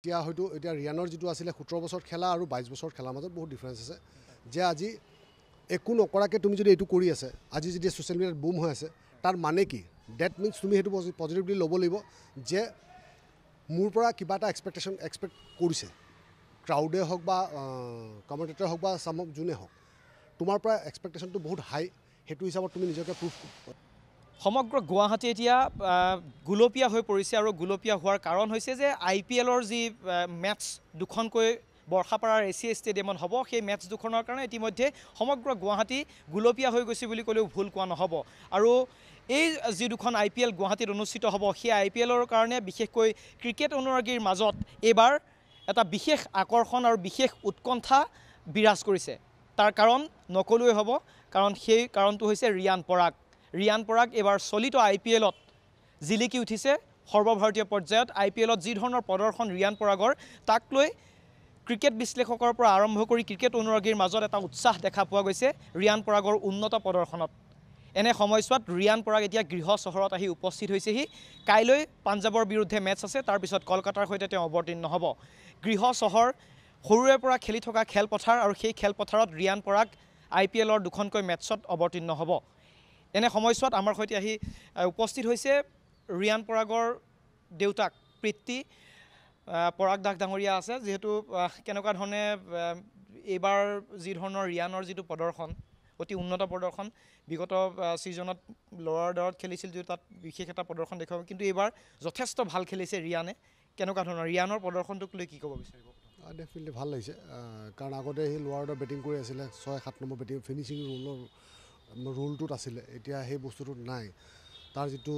এতিয়া হয়তো এতিয়া ৰিয়ানৰ যিটো আছিলে সোতৰ বছৰ খেলা আৰু বাইছ বছৰ খেলাৰ মাজত বহুত ডিফাৰেঞ্চ আছে যে আজি একো নকৰাকৈ তুমি যদি এইটো কৰি আছে আজি যেতিয়া ছ'চিয়েল মিডিয়াত বুম হৈ আছে তাৰ মানে কি ডেট মিনছ তুমি সেইটো পজিটিভলি ল'ব লাগিব যে মোৰ পৰা কিবা এটা এক্সপেক্টেশ্যন এক্সপেক্ট কৰিছে ক্ৰাউডে হওক বা কমেণ্টেটৰে হওক বা চামক যোনে হওক তোমাৰ পৰা এক্সপেক্টেশ্যনটো বহুত হাই সেইটো হিচাপত তুমি নিজকে প্ৰুফ সমগ্ৰ গুৱাহাটী এতিয়া গুলপীয়া হৈ পৰিছে আৰু গুলপীয়া হোৱাৰ কাৰণ হৈছে যে আই পি এলৰ যি মেটছ দুখনকৈ বৰ্ষাপাৰাৰ এ চি ষ্টেডিয়ামত হ'ব সেই মেটছ দুখনৰ কাৰণে ইতিমধ্যে সমগ্ৰ গুৱাহাটী গুলপীয়া হৈ গৈছে বুলি ক'লেও ভুল কোৱা নহ'ব আৰু এই যি দুখন আই পি এল গুৱাহাটীত অনুষ্ঠিত হ'ব সেই আই পি এলৰ কাৰণে বিশেষকৈ ক্ৰিকেট অনুৰাগীৰ মাজত এইবাৰ এটা বিশেষ আকৰ্ষণ আৰু বিশেষ উৎকণ্ঠা বিৰাজ কৰিছে তাৰ কাৰণ নক'লোৱেই হ'ব কাৰণ সেই কাৰণটো হৈছে ৰিয়ান পৰাগ ৰিয়ান পৰাগ এইবাৰ চলিত আই পি এলত জিলিকি উঠিছে সৰ্বভাৰতীয় পৰ্যায়ত আই পি এলত যি ধৰণৰ প্ৰদৰ্শন ৰিয়ান পৰাগৰ তাক লৈ ক্ৰিকেট বিশ্লেষকৰ পৰা আৰম্ভ কৰি ক্ৰিকেট অনুৰাগীৰ মাজত এটা উৎসাহ দেখা পোৱা গৈছে ৰিয়ান পৰাগৰ উন্নত প্ৰদৰ্শনত এনে সময়ছোৱাত ৰিয়ান পৰাগ এতিয়া গৃহ চহৰত আহি উপস্থিত হৈছেহি কাইলৈ পাঞ্জাৱৰ বিৰুদ্ধে মেটছ আছে তাৰপিছত কলকাতাৰ সৈতে তেওঁ অৱতীৰ্ণ হ'ব গৃহ চহৰ সৰুৰে পৰা খেলি থকা খেলপথাৰ আৰু সেই খেলপথাৰত ৰিয়ান পৰাগ আই পি এলৰ দুখনকৈ মেটছত অৱতীৰ্ণ হ'ব এনে সময়ছোৱাত আমাৰ সৈতে আহি উপস্থিত হৈছে ৰিয়ান পৰাগৰ দেউতাক পিতৃ পৰাগ দাস ডাঙৰীয়া আছে যিহেতু কেনেকুৱা ধৰণে এইবাৰ যি ধৰণৰ ৰিয়ানৰ যিটো প্ৰদৰ্শন অতি উন্নত প্ৰদৰ্শন বিগত ছিজনত ল'ৱাৰ দৰত খেলিছিল যিটো তাত বিশেষ এটা প্ৰদৰ্শন দেখুৱাব কিন্তু এইবাৰ যথেষ্ট ভাল খেলিছে ৰিয়ানে কেনেকুৱা ধৰণৰ ৰিয়ানৰ প্ৰদৰ্শনটোক লৈ কি ক'ব বিচাৰিব ডেফিনেটলি ভাল লাগিছে কাৰণ আগতে সেই ল'ৰাৰ দৰত বেটিং কৰি আছিলে ছয় সাত নম্বৰ বেটিং ফিনিচিং ৰুলৰ ৰোলটোত আছিলে এতিয়া সেই বস্তুটোত নাই তাৰ যিটো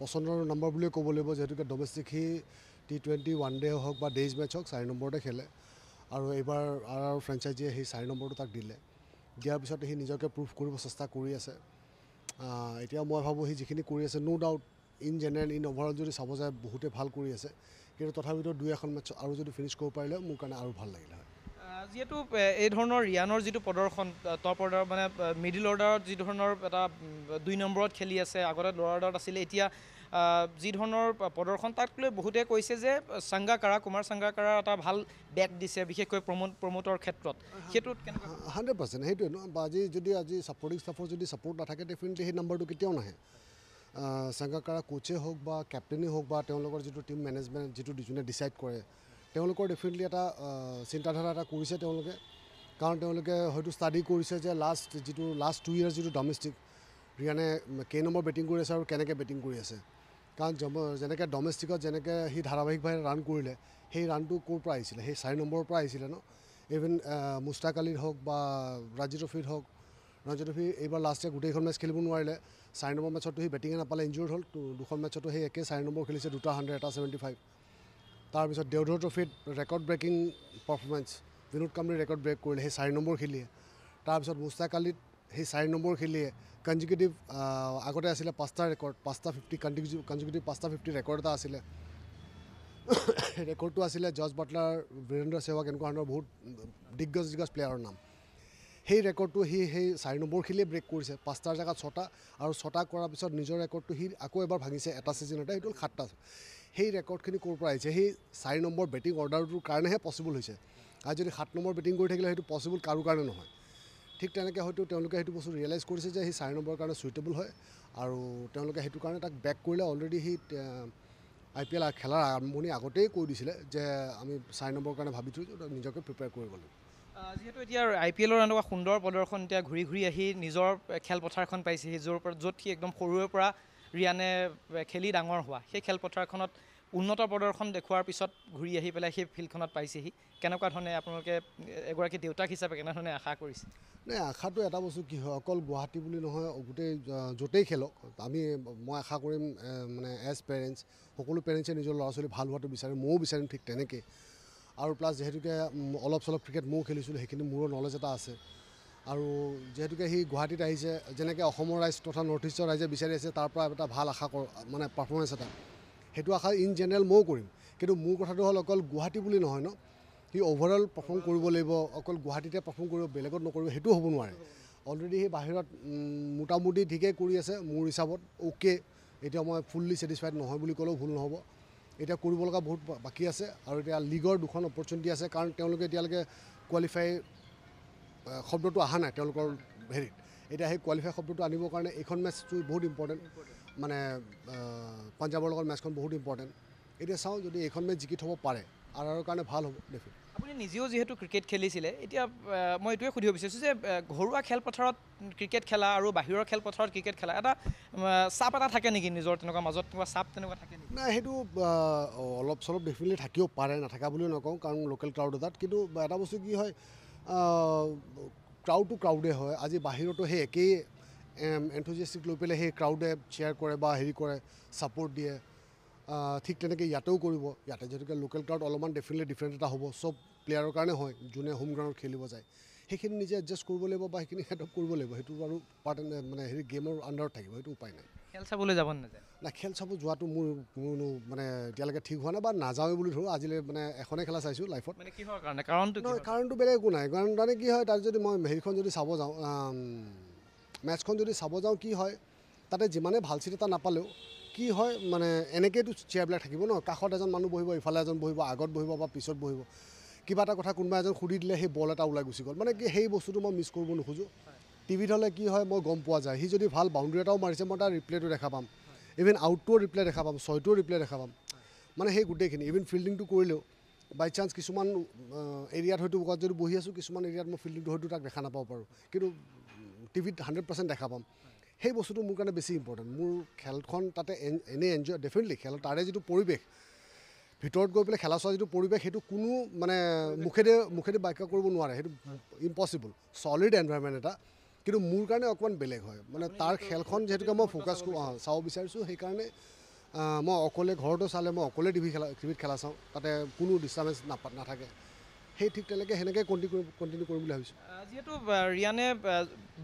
পচন্দৰ নম্বৰ বুলিয়ে ক'ব লাগিব যিহেতুকে domestic C T twenty one day হওক বা ডেইজ মেটছ হওক চাৰি নম্বৰতে খেলে আৰু এইবাৰ আৰ আৰু ফ্ৰেঞ্চাইজিয়ে সেই চাৰি নম্বৰটো তাক দিলে দিয়াৰ পিছত সি নিজকে প্ৰুভ কৰিব চেষ্টা কৰি আছে এতিয়া মই ভাবোঁ সি যিখিনি কৰি আছে no' doubt in general in overall যদি চাব যায় বহুতে ভাল কৰি আছে কিন্তু তথাপিতো দুই এখন মেটছ আৰু যদি ফিনিছ কৰিব পাৰিলে মোৰ কাৰণে আৰু ভাল লাগিলে হয় যিহেতু এই ধৰণৰ ৰিয়ানৰ যিটো প্ৰদৰ্শন টপ অৰ্ডাৰ মানে মিডিল অৰ্ডাৰত যি ধৰণৰ এটা দুই নম্বৰত খেলি আছে আগতে লৰ অৰ্ডাৰত আছিলে এতিয়া যি ধৰণৰ প্ৰদৰ্শন তাক লৈ বহুতে কৈছে যে চাংগাকাৰা কুমাৰ চাংগাকাৰা এটা ভাল বেট দিছে বিশেষকৈ প্ৰমোদ প্ৰমোদৰ ক্ষেত্ৰত সেইটোত কেনেকৈ হাণ্ড্ৰেড পাৰ্চেণ্ট সেইটোৱে ন বা আজি যদি আজি ছাপৰ্টিং ষ্টাফৰ যদি ছাপৰ্ট নাথাকে ডেফিনেটলি সেই নম্বৰটো কেতিয়াও নাহে চাংগাকাৰা কোচেই হওক বা কেপ্টেইনেই হওক বা তেওঁলোকৰ যিটো টিম মেনেজমেণ্ট যিটো যোনে ডিচাইড কৰে তেওঁলোকৰ ডেফিনেটলি এটা চিন্তাধাৰা এটা কৰিছে তেওঁলোকে কাৰণ তেওঁলোকে হয়তো ষ্টাডি কৰিছে যে লাষ্ট যিটো লাষ্ট টু ইয়াৰ্ছ যিটো ডমেষ্টিক ৰিয়ানে কেই নম্বৰ বেটিং কৰি আছে আৰু কেনেকৈ বেটিং কৰি আছে কাৰণ জম যেনেকৈ ডমেষ্টিকত যেনেকৈ সি ধাৰাবাহিকভাৱে ৰাণ কৰিলে সেই ৰাণটো ক'ৰ পৰা আহিছিলে সেই চাৰি নম্বৰৰ পৰা আহিছিলে ন ইভেন মুস্তাক আলিৰ হওক বা ৰাজী ট্ৰফিত হওক ৰাজী ৰফি এইবাৰ লাষ্ট লাষ্টে গোটেইখন মেচ খেলিব নোৱাৰিলে চাৰি নম্বৰ মেটচতো সি বেটিঙে নাপালে ইঞ্জিয়ৰ্ড হ'ল তো দুখন মেচতো সেই একে চাৰি নম্বৰ খেলিছে দুটা হাণ্ড্ৰেড এটা ছেভেণ্টি ফাইভ তাৰপিছত দেওধৰ ট্ৰফিত record breaking performance Vinod Kambli record break কৰিলে সেই চাৰি নম্বৰ খেলিয়ে তাৰপিছত মুস্তাক আলিত সেই চাৰি নম্বৰ খেলিয়ে কনজিকিউটিভ আগতে আছিলে পাঁচটা ৰেকৰ্ড পাঁচটা ফিফটি কনজিউ কনজিকিউটিভ পাঁচটা ফিফটি ৰেকৰ্ড এটা আছিলে ৰেকৰ্ডটো আছিলে জৰ্জ বাটলাৰ বীৰেন্দ্ৰ সেহৱাগ এনেকুৱা ধৰণৰ বহুত দিগ্গজ দিগ্গজ প্লেয়াৰৰ নাম সেই ৰেকৰ্ডটো সি সেই চাৰি নম্বৰ খেলিয়ে ব্ৰেক কৰিছে পাঁচটাৰ জেগাত ছটা আৰু ছটা কৰাৰ পিছত নিজৰ ৰেকৰ্ডটো সি আকৌ এবাৰ ভাঙিছে এটা ছিজনতে সেইটো হ'ল সাতটা সেই ৰেকৰ্ডখিনি ক'ৰ পৰা আহিছে সেই চাৰি নম্বৰ বেটিং অৰ্ডাৰটোৰ কাৰণেহে পচিবল হৈছে আৰু যদি সাত নম্বৰ বেটিং কৰি থাকিলে সেইটো পচিবল কাৰো কাৰণে নহয় ঠিক তেনেকৈ হয়তো তেওঁলোকে সেইটো বস্তু ৰিয়েলাইজ কৰিছে যে সেই চাৰি নম্বৰৰ কাৰণে চুইটেবল হয় আৰু তেওঁলোকে সেইটো কাৰণে তাক বেক কৰিলে অলৰেডি সেই আই পি এল খেলাৰ আৰম্ভণি আগতেই কৈ দিছিলে যে আমি চাৰি নম্বৰৰ কাৰণে ভাবি থৈছোঁ নিজকে প্ৰিপেয়াৰ কৰি গ'লোঁ যিহেতু এতিয়া আই পি এলৰ এনেকুৱা সুন্দৰ প্ৰদৰ্শন এতিয়া ঘূৰি ঘূৰি আহি নিজৰ খেলপথাৰখন পাইছেহি য'ৰ পৰা য'ত সি একদম সৰুৰে পৰা ৰিয়ানে খেলি ডাঙৰ হোৱা সেই খেলপথাৰখনত উন্নত প্ৰদৰ্শন দেখুওৱাৰ পিছত ঘূৰি আহি পেলাই সেই ফিল্ডখনত পাইছেহি কেনেকুৱা ধৰণে আপোনালোকে এগৰাকী দেউতাক হিচাপে কেনেধৰণে আশা কৰিছে নাই আশাটো এটা বস্তু কি হয় অকল গুৱাহাটী বুলি নহয় গোটেই য'তেই খেলক আমি মই আশা কৰিম মানে এজ পেৰেণ্টছ সকলো পেৰেণ্টছে নিজৰ ল'ৰা ছোৱালী ভাল হোৱাটো বিচাৰিম ময়ো বিচাৰিম ঠিক তেনেকৈ আৰু প্লাছ যিহেতুকে অলপ চলপ ক্ৰিকেট ময়ো খেলিছিলোঁ সেইখিনি মোৰো নলেজ এটা আছে আৰু যিহেতুকে সি গুৱাহাটীত আহিছে যেনেকৈ অসমৰ ৰাইজ তথা নৰ্থ ইষ্টৰ ৰাইজে বিচাৰি আছে তাৰ পৰা এটা ভাল আশা কৰোঁ মানে পাৰফৰ্মেঞ্চ এটা সেইটো আশা ইন জেনেৰেল ময়ো কৰিম কিন্তু মোৰ কথাটো হ'ল অকল গুৱাহাটী বুলি নহয় ন সি অ'ভাৰঅল পাৰফৰ্ম কৰিব লাগিব অকল গুৱাহাটীতে পাৰফৰ্ম কৰিব বেলেগত নকৰিব সেইটো হ'ব নোৱাৰে অলৰেডি সি বাহিৰত মোটামুটি ঠিকেই কৰি আছে মোৰ হিচাপত অ'কে এতিয়া মই ফুল্লি ছেটিছফাইড নহয় বুলি ক'লেও ভুল নহ'ব এতিয়া কৰিব লগা বহুত বাকী আছে আৰু এতিয়া লীগৰ দুখন অপৰচুনিটি আছে কাৰণ তেওঁলোকে এতিয়ালৈকে কোৱালিফাই শব্দটো অহা নাই তেওঁলোকৰ হেৰিত এতিয়া সেই কোৱালিফাই শব্দটো আনিবৰ কাৰণে এইখন মেটচটো বহুত ইম্পৰ্টেণ্ট মানে পঞ্জাৱৰ লগত মেচখন বহুত ইম্পৰ্টেণ্ট এতিয়া চাওঁ যদি এইখন মেচ জিকি থ'ব পাৰে আৰু কাৰণে ভাল হ'ব দেখিলে আপুনি নিজেও যিহেতু ক্ৰিকেট খেলিছিলে এতিয়া মই এইটোৱে সুধিব বিচাৰিছোঁ যে ঘৰুৱা খেলপথাৰত ক্ৰিকেট খেলা আৰু বাহিৰৰ খেলপথাৰত ক্ৰিকেট খেলা এটা চাপ এটা থাকে নেকি নিজৰ তেনেকুৱা মাজত তেনেকুৱা চাপ তেনেকুৱা থাকে নেকি নাই সেইটো অলপ চলপ ডেফিনেটলি থাকিব পাৰে নাথাকা বুলিও নকওঁ কাৰণ লোকেল ক্ৰাউড এটাত কিন্তু এটা বস্তু কি হয় ক্ৰাউডটো ক্ৰাউডে হয় আজি বাহিৰতো সেই একেই এণ্ঠজিয়াষ্টিক লৈ পেলাই সেই ক্ৰাউডে শ্বেয়াৰ কৰে বা হেৰি কৰে ছাপৰ্ট দিয়ে ঠিক তেনেকৈ ইয়াতেও কৰিব ইয়াতে যিহেতুকে লোকেল ক্ৰাউড অলপমান ডেফিনেটলি ডিফাৰেণ্ট এটা হ'ব চব প্লেয়াৰৰ কাৰণে হয় যোনে হোম গ্ৰাউণ্ডত খেলিব যায় সেইখিনি নিজে এডজাষ্ট কৰিব লাগিব বা সেইখিনি হেডঅপ কৰিব লাগিব সেইটো আৰু পাৰ্ট মানে হেৰি গেমৰ আণ্ডাৰত থাকিব সেইটো উপায় নাই খেল চাবলৈ যাব নাযায় নাই খেল চাব যোৱাটো মোৰ মোৰ মানে এতিয়ালৈকে ঠিক হোৱা নাই বা নাযাওঁৱেই বুলি ধৰোঁ আজিলৈ মানে এখনে খেলা চাইছোঁ লাইফত মানে কিহৰ কাৰণে কাৰণটো নহয় কাৰণটো বেলেগ একো নাই কাৰণ মানে কি হয় তাত যদি মই হেৰিখন যদি চাব যাওঁ মেটছখন যদি চাব যাওঁ কি হয় তাতে যিমানে ভাল চিট এটা নাপালেও কি হয় মানে এনেকৈতো চেয়াৰবিলাক থাকিব ন কাষত এজন মানুহ বহিব ইফালে এজন বহিব আগত বহিব বা পিছত বহিব কিবা এটা কথা কোনোবা এজন সুধি দিলে সেই বল এটা ওলাই গুচি গ'ল মানে কি সেই বস্তুটো মই মিছ কৰিব নোখোজোঁ টিভিত হ'লে কি হয় মই গম পোৱা যায় সি যদি ভাল বাউণ্ডেৰী এটাও মাৰিছে মই তাৰ ৰিপ্লেটো দেখা পাম ইভেন আউটটোও ৰিপ্লে দেখা পাম ছয়টোও ৰিপ্লে দেখা পাম মানে সেই গোটেইখিনি ইভেন ফিল্ডিংটো কৰিলেও বাই চান্স কিছুমান এৰিয়াত হয়তো ক'ৰবাত যদি বহি আছোঁ কিছুমান এৰিয়াত মই ফিল্ডিংটো হয়তো তাক দেখা নাপাব পাৰোঁ কিন্তু টিভিত হাণ্ড্ৰেড পাৰ্চেণ্ট দেখা পাম সেই বস্তুটো মোৰ কাৰণে বেছি ইম্পৰ্টেণ্ট মোৰ খেলখন তাতে এনেই এনজয় ডেফিনেটলি খেল তাৰে যিটো পৰিৱেশ ভিতৰত গৈ পেলাই খেলা চোৱা যিটো পৰিৱেশ সেইটো কোনো মানে মুখেদি মুখেদি বাক্য কৰিব নোৱাৰে সেইটো ইম্পচিবল ছলিড এনভাইৰমেণ্ট এটা কিন্তু মোৰ কাৰণে অকণমান বেলেগ হয় মানে তাৰ খেলখন যিহেতুকে মই ফ'কাছ কৰোঁ অঁ চাব বিচাৰিছোঁ সেইকাৰণে মই অকলে ঘৰতো চালে মই অকলে টিভি খেলা টিভিত খেলা চাওঁ তাতে কোনো ডিষ্টাৰ্বেঞ্চ নাপা নাথাকে সেই ঠিক তেনেকে সেনেকে কণ্টিনিউ কৰিম বুলি ভাবিছোঁ যিহেতু ৰিয়ানে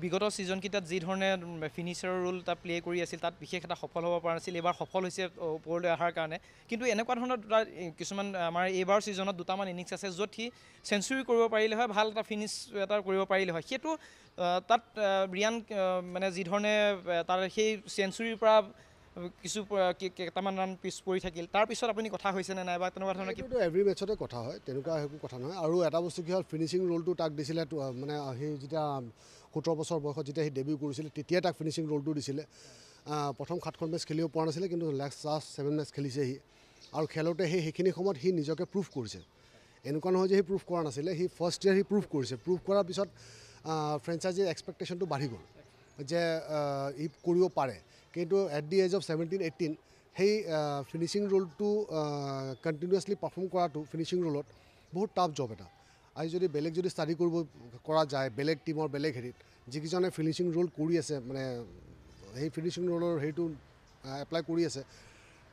বিগত ছিজনকেইটাত যিধৰণে ফিনিচাৰৰ ৰোল তাত প্লে কৰি আছিল তাত বিশেষ এটা সফল হ'ব পৰা নাছিল এইবাৰ সফল হৈছে ওপৰলৈ অহাৰ কাৰণে কিন্তু এনেকুৱা ধৰণৰ দুটা কিছুমান আমাৰ এইবাৰ ছিজনত দুটামান ইনিংছ আছে য'ত সি চেঞ্চুৰি কৰিব পাৰিলে হয় ভাল এটা ফিনিচ এটা কৰিব পাৰিলে হয় সেইটো তাত ৰিয়ান মানে যিধৰণে তাৰ সেই চেঞ্চুৰিৰ পৰা কিছু কেইটামান পিছ পৰি থাকিল তাৰপিছত আপুনি কথা হৈছেনে নাই বা তেনেকুৱা ধৰণৰ কিন্তু এভৰি মেটছতে কথা হয় তেনেকুৱা একো কথা নহয় আৰু এটা বস্তু কি হ'ল ফিনিচিং ৰোলটো তাক দিছিলে মানে সি যেতিয়া সোতৰ বছৰ বয়সত যেতিয়া সি ডেবিউ কৰিছিলে তেতিয়াই তাক ফিনিচিং ৰোলটো দিছিলে প্ৰথম সাতখন মেচ খেলিব পৰা নাছিলে কিন্তু লাষ্ট লাষ্ট ছেভেন মেটছ খেলিছে সি আৰু খেলোঁতে সেই সেইখিনি সময়ত সি নিজকে প্ৰুফ কৰিছে এনেকুৱা নহয় যে সি প্ৰুফ কৰা নাছিলে সি ফাৰ্ষ্ট ইয়াৰ সি প্ৰুফ কৰিছে প্ৰুফ কৰাৰ পিছত ফ্ৰেঞ্চাইজিৰ এক্সপেক্টেশ্যনটো বাঢ়ি গ'ল যে ই কৰিব পাৰে কিন্তু at the age of seventeen eighteen সেই ফিনিচিং ৰোলটো কণ্টিনিউছলি পাৰফৰ্ম কৰাটো ফিনিচিং ৰোলত বহুত টাফ জব এটা আজি যদি বেলেগ যদি ষ্টাডি কৰিব কৰা যায় বেলেগ টীমৰ বেলেগ হেৰিত যিকেইজনে ফিনিচিং ৰোল কৰি আছে মানে সেই ফিনিচিং ৰোলৰ হেৰিটো এপ্লাই কৰি আছে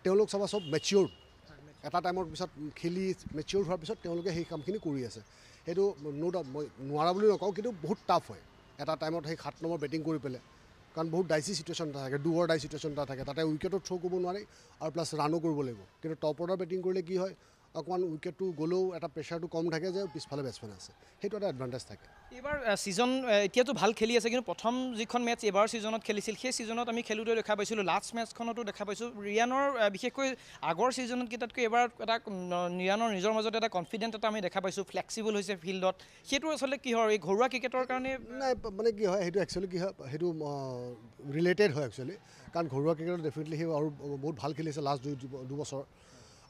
তেওঁলোক চাব চব মেচিয়ৰ এটা টাইমৰ পিছত খেলি মেচিয়ৰ হোৱাৰ পিছত তেওঁলোকে সেই কামখিনি কৰি আছে সেইটো নো ডাউট মই নোৱাৰা বুলি নকওঁ কিন্তু বহুত টাফ হয় এটা টাইমত সেই সাত নম্বৰ বেটিং কৰি পেলাই কাৰণ বহুত ডাইচি চিটুৱেশ্যন এটা থাকে দুৱৰ ডাই চিটুৱেশ্যন এটা থাকে তাতে উইকেটত থ্ৰ' কৰিব নোৱাৰি আৰু প্লাছ ৰাণো কৰিব লাগিব কিন্তু টপ অৰ্ডাৰ বেটিং কৰিলে কি হয় অকণমান উইকেটটো গ'লেও এটা প্ৰেচাৰটো কম থাকে যে পিছফালে বেটছমেন আছে সেইটো এটা এডভান্টেজ থাকে এইবাৰ ছিজন এতিয়াতো ভাল খেলি আছে কিন্তু প্ৰথম যিখন মেটছ এইবাৰ ছিজনত খেলিছিল সেই ছিজনত আমি খেলোঁতে দেখা পাইছিলোঁ লাষ্ট মেটছখনতো দেখা পাইছোঁ ৰিয়ানৰ বিশেষকৈ আগৰ ছিজনতকেইটাতকৈ এইবাৰ এটা ৰিয়ানৰ নিজৰ মাজত এটা কনফিডেণ্ট এটা আমি দেখা পাইছোঁ ফ্লেক্সিবল হৈছে ফিল্ডত সেইটো আচলতে কি হয় এই ঘৰুৱা ক্ৰিকেটৰ কাৰণে নাই মানে কি হয় সেইটো একচুৱেলি কি হয় সেইটো ৰিলেটেড হয় একচুৱেলি কাৰণ ঘৰুৱা ক্ৰিকেটত ডেফিনেটলি সি আৰু বহুত ভাল খেলিছে লাষ্ট দুই দুবছৰ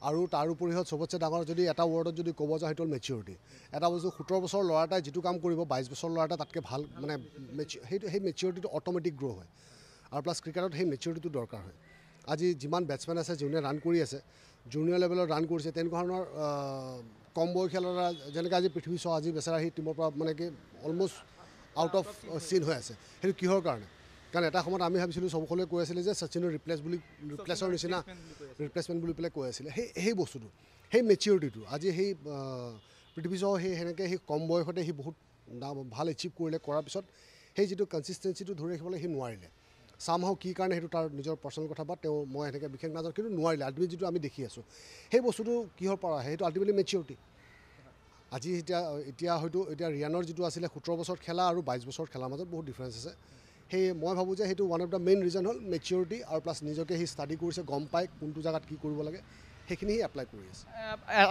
আৰু তাৰ উপৰি হ'ল সবতছে ডাঙৰ যদি এটা ৱৰ্ডত যদি ক'ব যায় সেইটো হ'ল মেচিউৰিটি এটা বস্তু সোতৰ বছৰ ল'ৰা এটাই যিটো কাম কৰিব বাইছ বছৰ ল'ৰা এটা তাতকৈ ভাল মানে সেইটো সেই মেচিউৰিটিটো অট'মেটিক গ্ৰ' হয় আৰু প্লাছ ক্ৰিকেটত সেই মেচিউৰিটিটো দৰকাৰ হয় আজি যিমান বেটছমেন আছে যোনে ৰান কৰি আছে জুনিয়ৰ লেভেলত ৰান কৰিছে তেনেকুৱা ধৰণৰ কম বয়সীয়াল ল'ৰা যেনেকৈ আজি পৃথিৱী চ আজি বেচেৰা সেই টিমৰ পৰা মানে কি অলম'ষ্ট আউট অফ চিন হৈ আছে সেইটো কিহৰ কাৰণে কাৰণ এটা সময়ত আমি ভাবিছিলোঁ সবসকলে কৈ আছিলে যে শচীনৰ ৰিপ্লেচ বুলি ৰিপ্লেচৰ নিচিনা ৰিপ্লেচমেণ্ট বুলি পেলাই কৈ আছিলে সেই সেই বস্তুটো সেই মেচিউৰিটিটো আজি সেই পৃথিৱী চাওক সেই সেনেকৈ সেই কম বয়সতে সি বহুত ভাল এচিভ কৰিলে কৰাৰ পিছত সেই যিটো কনচিষ্টেঞ্চিটো ধৰি ৰাখিবলৈ সি নোৱাৰিলে চাম হওক কি কাৰণে সেইটো তাৰ নিজৰ পাৰ্চনেল কথা বা তেওঁ মই সেনেকৈ বিশেষ নাজানো কিন্তু নোৱাৰিলে আল্টিমেট যিটো আমি দেখি আছোঁ সেই বস্তুটো কিহৰ পৰা আহে সেইটো আল্টিমেটলি মেচিউৰিটি আজি এতিয়া এতিয়া হয়তো এতিয়া ৰিয়ানৰ যিটো আছিলে সোতৰ বছৰত খেলা আৰু বাইছ বছৰ খেলাৰ মাজত বহুত ডিফাৰেঞ্চ আছে সেই মই ভাবোঁ যে সেইটো one of the main reason হ'ল মেচিউৰিটি আৰু প্লাছ নিজকে সি ষ্টাডি কৰিছে গম পায় কোনটো জেগাত কি কৰিব লাগে সেইখিনি সি এপ্লাই কৰি আছে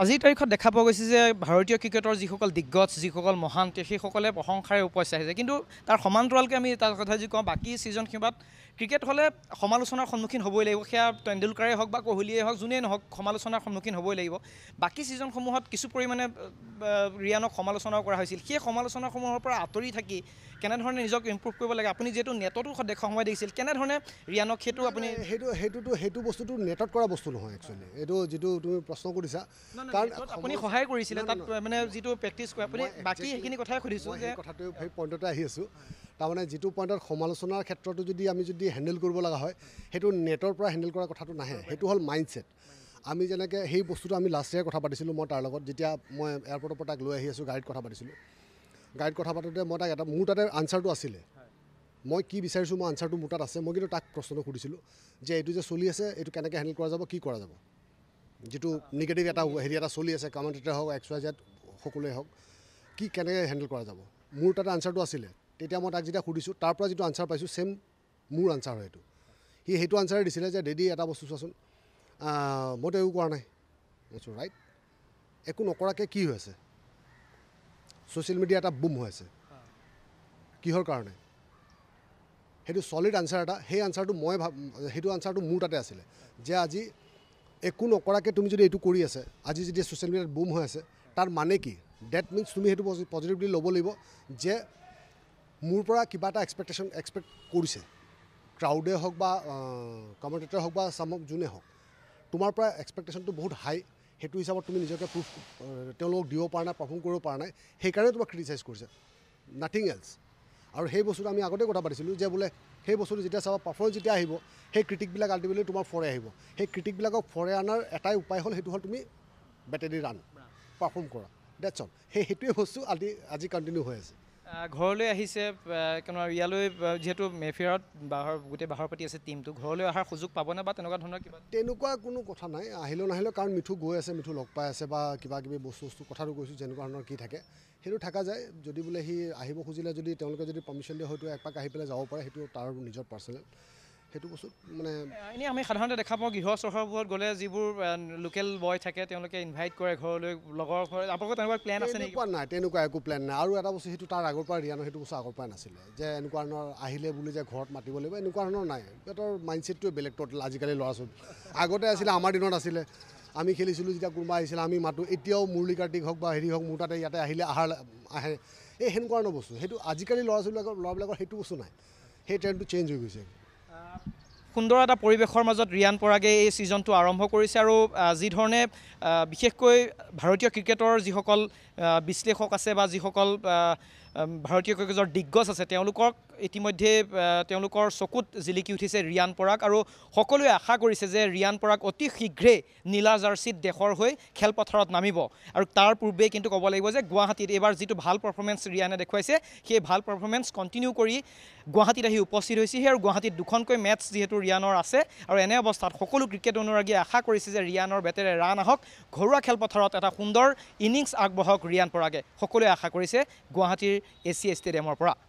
আজিৰ তাৰিখত দেখা পোৱা গৈছে যে ভাৰতীয় ক্ৰিকেটৰ যিসকল দিগ্গজ যিসকল মহান সেইসকলে প্ৰশংসাৰে উপস্থিত আহিছে কিন্তু তাৰ সমান্তৰালকৈ আমি তাৰ কথা যি কওঁ বাকী ছিজন সীমাত ক্ৰিকেট হ'লে সমালোচনাৰ সন্মুখীন হ'বই লাগিব সেয়া তেণ্ডুলকাৰেই হওক বা কোহলিয়েই হওক যোনেই নহওক সমালোচনাৰ সন্মুখীন হ'বই লাগিব বাকী ছিজনসমূহত কিছু পৰিমাণে ৰিয়ানক সমালোচনাও কৰা হৈছিল সেই সমালোচনাসমূহৰ পৰা আঁতৰি থাকি কেনেধৰণে নিজক ইম্প্ৰুভ কৰিব লাগে আপুনি যিহেতু নেটতো দেখা সময় দেখিছিল কেনেধৰণে ৰিয়ানক সেইটো আপুনি সেইটো সেইটোতো সেইটো নেটত কৰা বস্তু নহয় একচুৱেলি এইটো যিটো তুমি প্ৰশ্ন কৰিছা কাৰণ আপুনি সহায় কৰিছিলে তাত মানে যিটো প্ৰেক্টিছ কৰে আপুনি বাকী সেইখিনি কথাই সুধিছোঁ যে কথাটো সেই পইণ্টতে আহি তাৰমানে যিটো পইণ্টত সমালোচনাৰ ক্ষেত্ৰতো যদি আমি যদি হেণ্ডেল কৰিব লগা হয় সেইটো নেটৰ পৰা হেণ্ডেল কৰা কথাটো নাহে সেইটো হ'ল মাইণ্ডছেট আমি যেনেকৈ সেই বস্তুটো আমি লাষ্ট ইয়াৰ কথা পাতিছিলোঁ মই তাৰ লগত যেতিয়া মই এয়াৰপৰ্টৰ পৰা তাক লৈ আহি আছোঁ গাড়ীত কথা পাতিছিলোঁ গাড়ীত কথা পাতোঁতে মই তাক এটা মোৰ তাতে আনচাৰটো আছিলে মই কি বিচাৰিছোঁ মই আনচাৰটো মোৰ তাত আছে মই কিন্তু তাক প্ৰশ্নটো সুধিছিলোঁ যে এইটো যে চলি আছে এইটো কেনেকৈ হেণ্ডেল কৰা যাব কি কৰা যাব যিটো নিগেটিভ এটা হেৰি এটা চলি আছে কমেণ্ট হওক এক্স ৱাই জেড সকলোৱে হওক কি কেনেকৈ হেণ্ডেল কৰা যাব মোৰ তাতে আনচাৰটো আছিলে তেতিয়া মই তাক যেতিয়া সুধিছোঁ তাৰ পৰা যিটো আনচাৰ পাইছোঁ ছেম মোৰ আনচাৰ হয় সেইটো সি সেইটো আনচাৰে দিছিলে যে ডেডি এটা বস্তু চোৱাচোন মই তেওঁ একো কৰা নাই কৈছোঁ ৰাইট একো নকৰাকৈ কি হৈ আছে ছ'চিয়েল মিডিয়া এটা বুম হৈ আছে কিহৰ কাৰণে সেইটো ছলিড আনচাৰ এটা সেই আনচাৰটো মই ভাব সেইটো আনচাৰটো মোৰ তাতে আছিলে যে আজি একো নকৰাকৈ তুমি যদি এইটো কৰি আছে আজি যেতিয়া ছ'চিয়েল মিডিয়াত বুম হৈ আছে তাৰ মানে কি ডেট মিনছ তুমি সেইটো পজিটিভলি ল'ব লাগিব যে মোৰ পৰা কিবা এটা এক্সপেক্টেশ্যন এক্সপেক্ট কৰিছে ক্ৰাউডে হওক বা কমেণ্টেটৰে হওক বা চামক যোনে হওক তোমাৰ পৰা এক্সপেক্টেশ্যনটো বহুত হাই সেইটো হিচাপত তুমি নিজকে প্ৰুফ তেওঁলোকক দিব পৰা নাই পাৰফৰ্ম কৰিব পৰা নাই সেইকাৰণে তোমাক ক্ৰিটিচাইজ কৰিছে নাথিং এলছ আৰু সেই বস্তুটো আমি আগতে কথা পাতিছিলোঁ যে বোলে সেই বস্তুটো যেতিয়া চাবা পাৰফৰ্মেঞ্চ যেতিয়া আহিব সেই ক্ৰিটিকবিলাক আল্টিমেটলি তোমাৰ ফৰে আহিব সেই ক্ৰিটিকবিলাকক ফৰে অনাৰ এটাই উপায় হ'ল সেইটো হ'ল তুমি বেটেৰী ৰাণ পাৰফৰ্ম কৰা ডেটছ অল সেই সেইটোৱে বস্তু আল্টি আজি কণ্টিনিউ হৈ আছে ঘৰলৈ আহিছে কেনেবা ইয়ালৈ যিহেতু মেফেয়াৰত বাঁহৰ গোটেই বাঁহৰ প্ৰতি আছে টিমটো ঘৰলৈ অহাৰ সুযোগ পাবনে বা তেনেকুৱা ধৰণৰ কিবা তেনেকুৱা কোনো কথা নাই আহিলেও নাহিলেও কাৰণ মিঠু গৈ আছে মিঠু লগ পাই আছে বা কিবা কিবি বস্তু বস্তু কথাটো কৈছোঁ যেনেকুৱা ধৰণৰ কি থাকে সেইটো থকা যায় যদি বোলে সি আহিব খুজিলে যদি তেওঁলোকে যদি পাৰ্মিশ্যন দিয়ে হয়তো এক আহি পেলাই যাব পাৰে সেইটো তাৰ নিজৰ পাৰ্চনেল সেইটো বস্তু মানে এনেই আমি সাধাৰণতে দেখা পাওঁ গৃহ চহৰবোৰত গ'লে যিবোৰ লোকেল বয় থাকে তেওঁলোকে ইনভাইট কৰে ঘৰলৈ লগৰ আপোনালোকৰ তেনেকুৱা প্লেন আছে তেনেকুৱা নাই তেনেকুৱা একো প্লেন নাই আৰু এটা বস্তু সেইটো তাৰ আগৰ পৰা দিয়া নহয় সেইটো বস্তু আগৰ পৰা নাছিলে যে এনেকুৱা ধৰণৰ আহিলে বুলি যে ঘৰত মাতিব লাগিব এনেকুৱা ধৰণৰ নাই সিহঁতৰ মাইণ্ডছেটটোৱে বেলেগ টোটেল আজিকালি ল'ৰা ছোৱালী আগতে আছিলে আমাৰ দিনত আছিলে আমি খেলিছিলোঁ যেতিয়া কোনোবা আহিছিলে আমি মাতোঁ এতিয়াও মুৰলী কাৰ্তিক হওক বা হেৰি হওক মোৰ তাতে ইয়াতে আহিলে আহাৰ আহে এই সেনেকুৱা ধৰণৰ বস্তু সেইটো আজিকালি ল'ৰা ছোৱালীবিলাকৰ ল'ৰাবিলাকৰ সেইটো বস্তু নাই সেই ট্ৰেণ্ডটো চেঞ্জ হৈ গৈছে সুন্দৰ এটা পৰিৱেশৰ মাজত ৰিয়ান পৰাগে এই ছিজনটো আৰম্ভ কৰিছে আৰু যিধৰণে বিশেষকৈ ভাৰতীয় ক্ৰিকেটৰ যিসকল বিশ্লেষক আছে বা যিসকল ভাৰতীয় ক্ৰিকেটৰ দিগ্গজ আছে তেওঁলোকক ইতিমধ্যে তেওঁলোকৰ চকুত জিলিকি উঠিছে ৰিয়ান পৰাগ আৰু সকলোৱে আশা কৰিছে যে ৰিয়ান পৰাগ অতি শীঘ্ৰে নীলা জাৰ্চিত দেশৰ হৈ খেলপথাৰত নামিব আৰু তাৰ পূৰ্বে কিন্তু ক'ব লাগিব যে গুৱাহাটীত এইবাৰ যিটো ভাল পাৰফৰ্মেঞ্চ ৰিয়ানে দেখুৱাইছে সেই ভাল পাৰফৰ্মেঞ্চ কণ্টিনিউ কৰি গুৱাহাটীত আহি উপস্থিত হৈছেহি আৰু গুৱাহাটীত দুখনকৈ মেটছ যিহেতু ৰিয়ানৰ আছে আৰু এনে অৱস্থাত সকলো ক্ৰিকেট অনুৰাগীয়ে আশা কৰিছে যে ৰিয়ানৰ বেটেৰে ৰাণ আহক ঘৰুৱা খেলপথাৰত এটা সুন্দৰ ইনিংছ আগবঢ়াওক ৰিয়ান পৰাগে সকলোৱে আশা কৰিছে গুৱাহাটীৰ এছ চি এছ টি ৰেমৰ পৰা